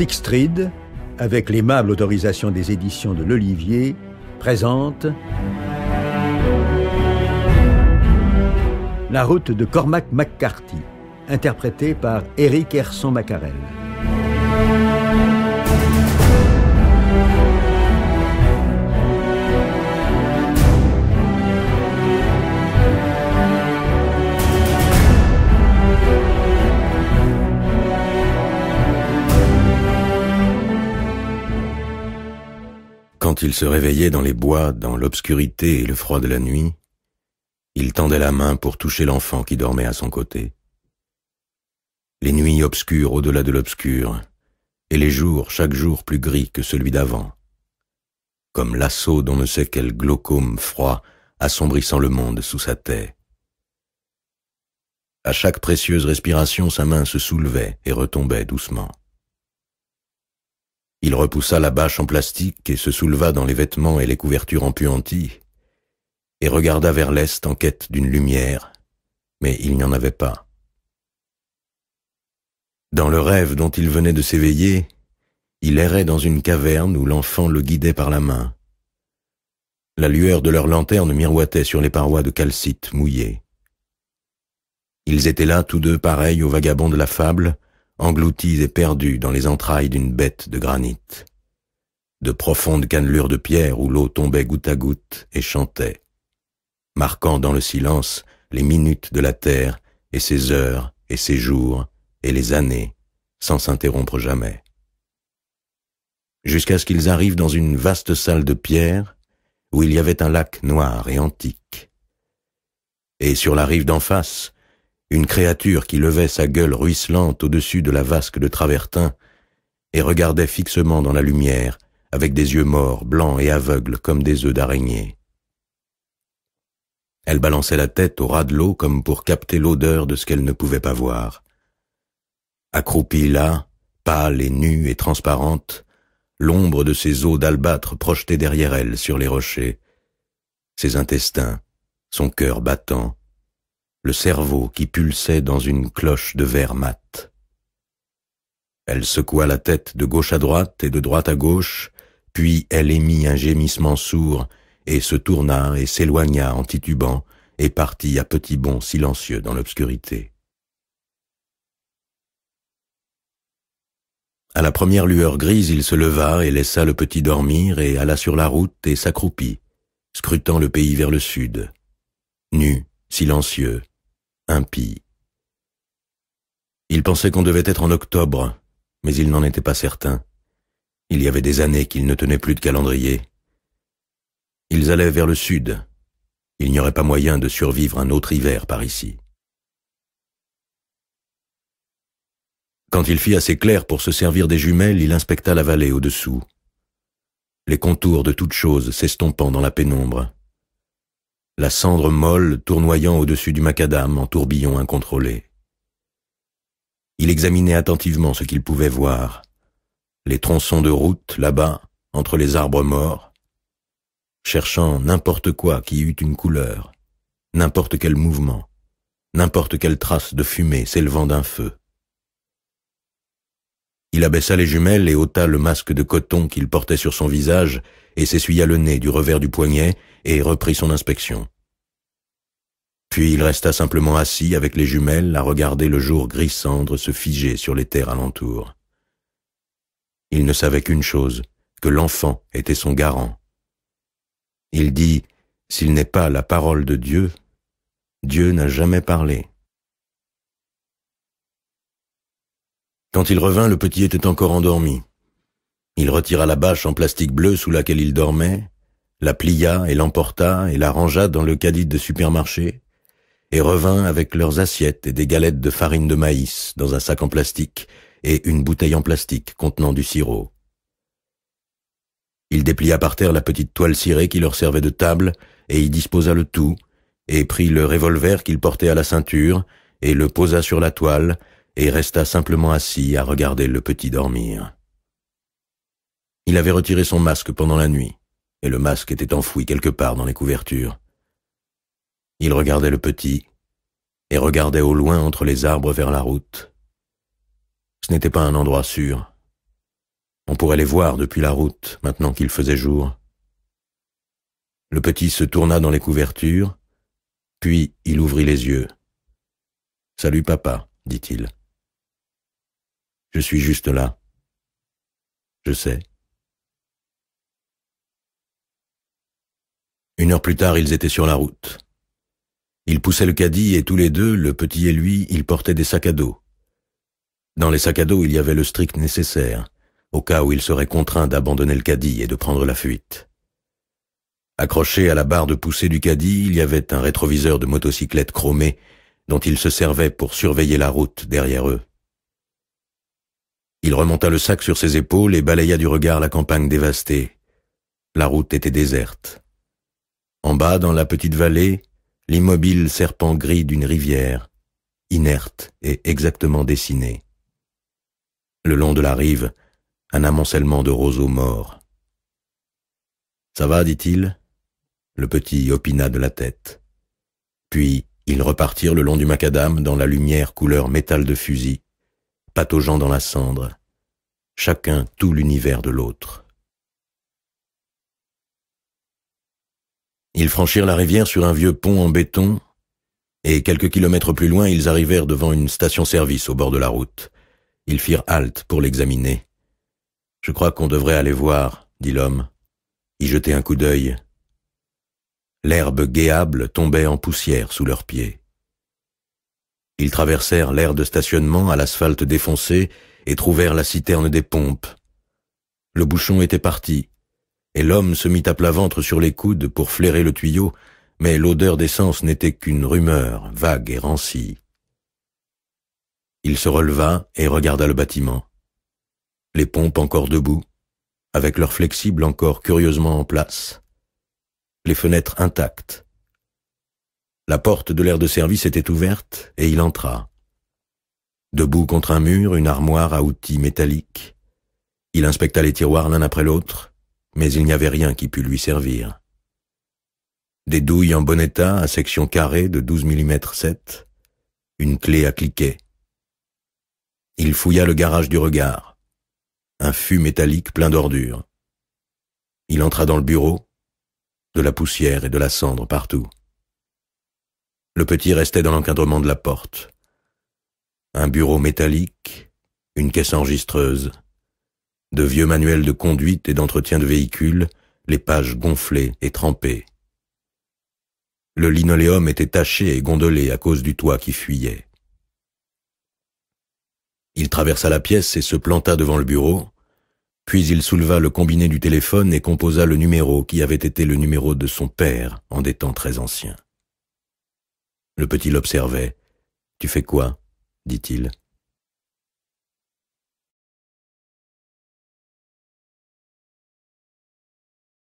Sixtride, avec l'aimable autorisation des éditions de l'Olivier, présente La route de Cormac McCarthy, interprétée par Eric Herson Macarel. il se réveillait dans les bois, dans l'obscurité et le froid de la nuit, il tendait la main pour toucher l'enfant qui dormait à son côté. Les nuits obscures au-delà de l'obscur, et les jours chaque jour plus gris que celui d'avant, comme l'assaut d'on ne sait quel glaucome froid assombrissant le monde sous sa tête. À chaque précieuse respiration, sa main se soulevait et retombait doucement. Il repoussa la bâche en plastique et se souleva dans les vêtements et les couvertures empuanties, et regarda vers l'est en quête d'une lumière, mais il n'y en avait pas. Dans le rêve dont il venait de s'éveiller, il errait dans une caverne où l'enfant le guidait par la main. La lueur de leur lanterne miroitait sur les parois de calcite mouillées. Ils étaient là tous deux pareils aux vagabonds de la fable, engloutis et perdus dans les entrailles d'une bête de granit. De profondes cannelures de pierre où l'eau tombait goutte à goutte et chantait, marquant dans le silence les minutes de la terre et ses heures et ses jours et les années sans s'interrompre jamais. Jusqu'à ce qu'ils arrivent dans une vaste salle de pierre où il y avait un lac noir et antique. Et sur la rive d'en face, une créature qui levait sa gueule ruisselante au-dessus de la vasque de travertin et regardait fixement dans la lumière, avec des yeux morts, blancs et aveugles comme des œufs d'araignée. Elle balançait la tête au ras de l'eau comme pour capter l'odeur de ce qu'elle ne pouvait pas voir. Accroupie là, pâle et nue et transparente, l'ombre de ses os d'albâtre projetée derrière elle sur les rochers, ses intestins, son cœur battant, le cerveau qui pulsait dans une cloche de verre mat. Elle secoua la tête de gauche à droite et de droite à gauche, puis elle émit un gémissement sourd et se tourna et s'éloigna en titubant et partit à petits bonds silencieux dans l'obscurité. À la première lueur grise, il se leva et laissa le petit dormir et alla sur la route et s'accroupit, scrutant le pays vers le sud. Nu, silencieux, il pensait qu'on devait être en octobre, mais il n'en était pas certain. Il y avait des années qu'il ne tenait plus de calendrier. Ils allaient vers le sud. Il n'y aurait pas moyen de survivre un autre hiver par ici. Quand il fit assez clair pour se servir des jumelles, il inspecta la vallée au-dessous. Les contours de toutes choses s'estompant dans la pénombre la cendre molle tournoyant au-dessus du macadam en tourbillon incontrôlé. Il examinait attentivement ce qu'il pouvait voir. Les tronçons de route, là-bas, entre les arbres morts, cherchant n'importe quoi qui eût une couleur, n'importe quel mouvement, n'importe quelle trace de fumée s'élevant d'un feu. Il abaissa les jumelles et ôta le masque de coton qu'il portait sur son visage et s'essuya le nez du revers du poignet et reprit son inspection. Puis il resta simplement assis avec les jumelles à regarder le jour gris-cendre se figer sur les terres alentour. Il ne savait qu'une chose, que l'enfant était son garant. Il dit, S'il n'est pas la parole de Dieu, Dieu n'a jamais parlé. Quand il revint, le petit était encore endormi. Il retira la bâche en plastique bleu sous laquelle il dormait, la plia et l'emporta et la rangea dans le caddie de supermarché, et revint avec leurs assiettes et des galettes de farine de maïs dans un sac en plastique et une bouteille en plastique contenant du sirop. Il déplia par terre la petite toile cirée qui leur servait de table, et y disposa le tout, et prit le revolver qu'il portait à la ceinture, et le posa sur la toile, et resta simplement assis à regarder le petit dormir. Il avait retiré son masque pendant la nuit, et le masque était enfoui quelque part dans les couvertures. Il regardait le petit, et regardait au loin entre les arbres vers la route. Ce n'était pas un endroit sûr. On pourrait les voir depuis la route, maintenant qu'il faisait jour. Le petit se tourna dans les couvertures, puis il ouvrit les yeux. Salut papa, dit-il. Je suis juste là. Je sais. Une heure plus tard, ils étaient sur la route. Ils poussaient le caddie et tous les deux, le petit et lui, ils portaient des sacs à dos. Dans les sacs à dos, il y avait le strict nécessaire, au cas où ils seraient contraints d'abandonner le caddie et de prendre la fuite. Accroché à la barre de poussée du caddie, il y avait un rétroviseur de motocyclette chromé dont ils se servaient pour surveiller la route derrière eux. Il remonta le sac sur ses épaules et balaya du regard la campagne dévastée. La route était déserte. En bas, dans la petite vallée, l'immobile serpent gris d'une rivière, inerte et exactement dessinée. Le long de la rive, un amoncellement de roseaux morts. Ça va, dit-il Le petit opina de la tête. Puis ils repartirent le long du macadam dans la lumière couleur métal de fusil, pataugeant dans la cendre, chacun tout l'univers de l'autre. Ils franchirent la rivière sur un vieux pont en béton, et quelques kilomètres plus loin, ils arrivèrent devant une station-service au bord de la route. Ils firent halte pour l'examiner. Je crois qu'on devrait aller voir, dit l'homme, y jeter un coup d'œil. L'herbe guéable tombait en poussière sous leurs pieds. Ils traversèrent l'aire de stationnement à l'asphalte défoncé et trouvèrent la citerne des pompes. Le bouchon était parti, et l'homme se mit à plat ventre sur les coudes pour flairer le tuyau, mais l'odeur d'essence n'était qu'une rumeur, vague et rancie. Il se releva et regarda le bâtiment. Les pompes encore debout, avec leurs flexibles encore curieusement en place, les fenêtres intactes, la porte de l'air de service était ouverte et il entra. Debout contre un mur, une armoire à outils métalliques. Il inspecta les tiroirs l'un après l'autre, mais il n'y avait rien qui pût lui servir. Des douilles en bon état à section carrée de 12 mm 7, une clé à cliquer. Il fouilla le garage du regard. Un fût métallique plein d'ordures. Il entra dans le bureau, de la poussière et de la cendre partout. Le petit restait dans l'encadrement de la porte. Un bureau métallique, une caisse enregistreuse, de vieux manuels de conduite et d'entretien de véhicules, les pages gonflées et trempées. Le linoléum était taché et gondolé à cause du toit qui fuyait. Il traversa la pièce et se planta devant le bureau, puis il souleva le combiné du téléphone et composa le numéro qui avait été le numéro de son père en des temps très anciens. Le petit l'observait. Tu fais quoi dit-il.